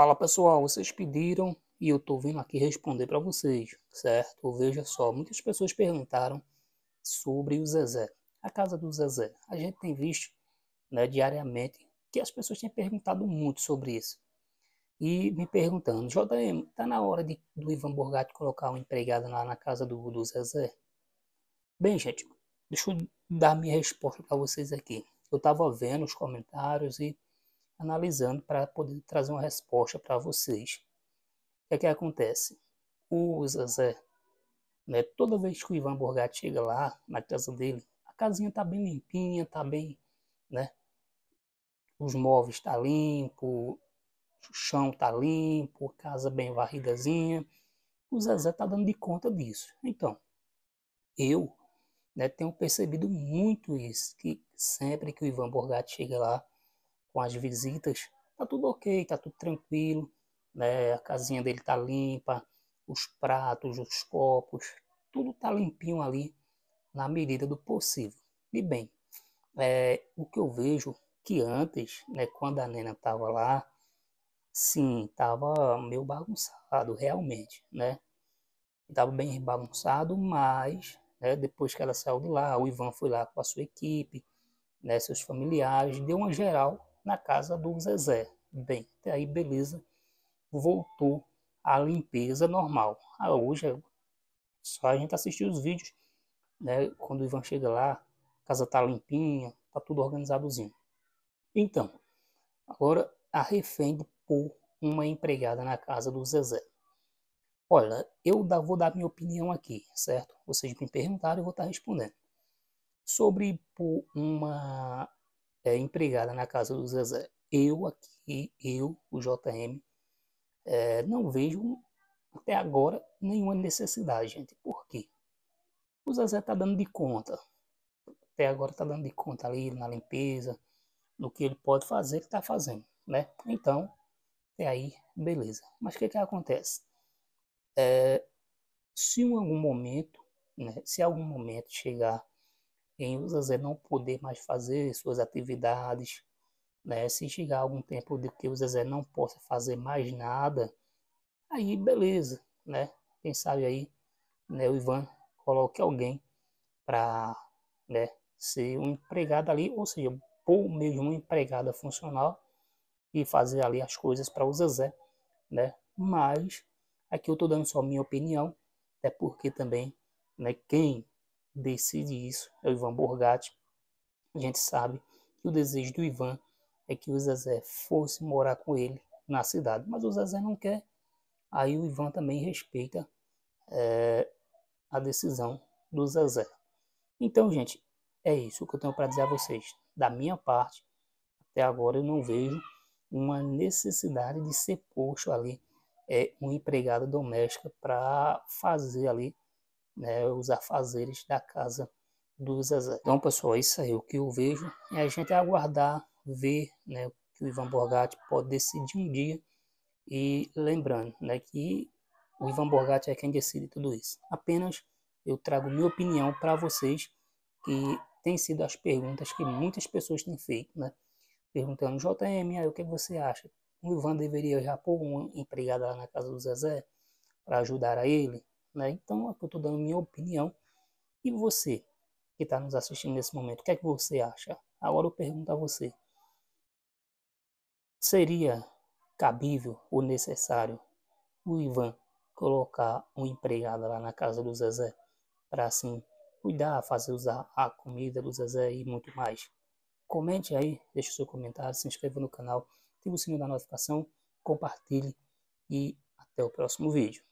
Fala pessoal, vocês pediram e eu tô vindo aqui responder para vocês, certo? Veja só, muitas pessoas perguntaram sobre o Zezé, a casa do Zezé. A gente tem visto né, diariamente que as pessoas têm perguntado muito sobre isso. E me perguntando, JM, tá na hora de, do Ivan Borgatti colocar um empregado lá na casa do, do Zezé? Bem, gente, deixa eu dar minha resposta para vocês aqui. Eu tava vendo os comentários e analisando para poder trazer uma resposta para vocês. O que é que acontece? O Zezé, né, toda vez que o Ivan Borgatti chega lá na casa dele, a casinha está bem limpinha, está bem, né? Os móveis tá limpo, o chão está limpo, a casa bem varridazinha. O Zezé está dando de conta disso. Então, eu né, tenho percebido muito isso, que sempre que o Ivan Borgatti chega lá, com as visitas, tá tudo ok, tá tudo tranquilo, né? A casinha dele tá limpa, os pratos, os copos, tudo tá limpinho ali na medida do possível. E bem, é, o que eu vejo que antes, né, quando a Nena tava lá, sim, tava meio bagunçado, realmente, né? Tava bem bagunçado, mas né, depois que ela saiu de lá, o Ivan foi lá com a sua equipe, né, seus familiares, deu uma geral na casa do Zezé. Bem, até aí beleza, voltou a limpeza normal. Ah, hoje é só a gente assistir os vídeos, né? Quando o Ivan chega lá, a casa tá limpinha, tá tudo organizadozinho. Então, agora a refém por uma empregada na casa do Zezé. Olha, eu vou dar minha opinião aqui, certo? Vocês me perguntaram, eu vou estar tá respondendo. Sobre por uma é, empregada na casa do Zezé. Eu aqui, eu, o JM, é, não vejo até agora nenhuma necessidade, gente. Por quê? O Zezé tá dando de conta. Até agora tá dando de conta ali na limpeza, no que ele pode fazer, ele tá fazendo, né? Então, é aí, beleza. Mas o que que acontece? É, se em algum momento, né, se algum momento chegar em usas não poder mais fazer suas atividades, né? Se chegar algum tempo de que o Zezé não possa fazer mais nada, aí beleza, né? Quem sabe aí, né, o Ivan coloque alguém para, né, ser um empregado ali, ou seja, por mesmo uma empregada funcional e fazer ali as coisas para o Zezé, né? Mas aqui eu tô dando só minha opinião, até porque também, né, quem decide isso é o Ivan Borgatti. A gente sabe que o desejo do Ivan é que o Zezé fosse morar com ele na cidade, mas o Zezé não quer. Aí o Ivan também respeita é, a decisão do Zezé. Então, gente, é isso que eu tenho para dizer a vocês. Da minha parte, até agora eu não vejo uma necessidade de ser posto ali é, um empregado doméstico para fazer ali né, os afazeres da casa do Zezé. Então, pessoal, é isso aí o que eu vejo. e é a gente é aguardar, ver né, que o Ivan Borgatti pode decidir um dia. E lembrando né, que o Ivan Borgatti é quem decide tudo isso. Apenas eu trago minha opinião para vocês, que tem sido as perguntas que muitas pessoas têm feito. Né? Perguntando, JM, o é que você acha? O Ivan deveria já pôr uma empregada lá na casa do Zezé para ajudar a ele? Né? Então, eu estou dando minha opinião. E você que está nos assistindo nesse momento, o que é que você acha? Agora eu pergunto a você: seria cabível ou necessário o Ivan colocar um empregado lá na casa do Zezé para assim cuidar, fazer usar a comida do Zezé e muito mais? Comente aí, deixe seu comentário, se inscreva no canal, ative o sininho da notificação, compartilhe e até o próximo vídeo.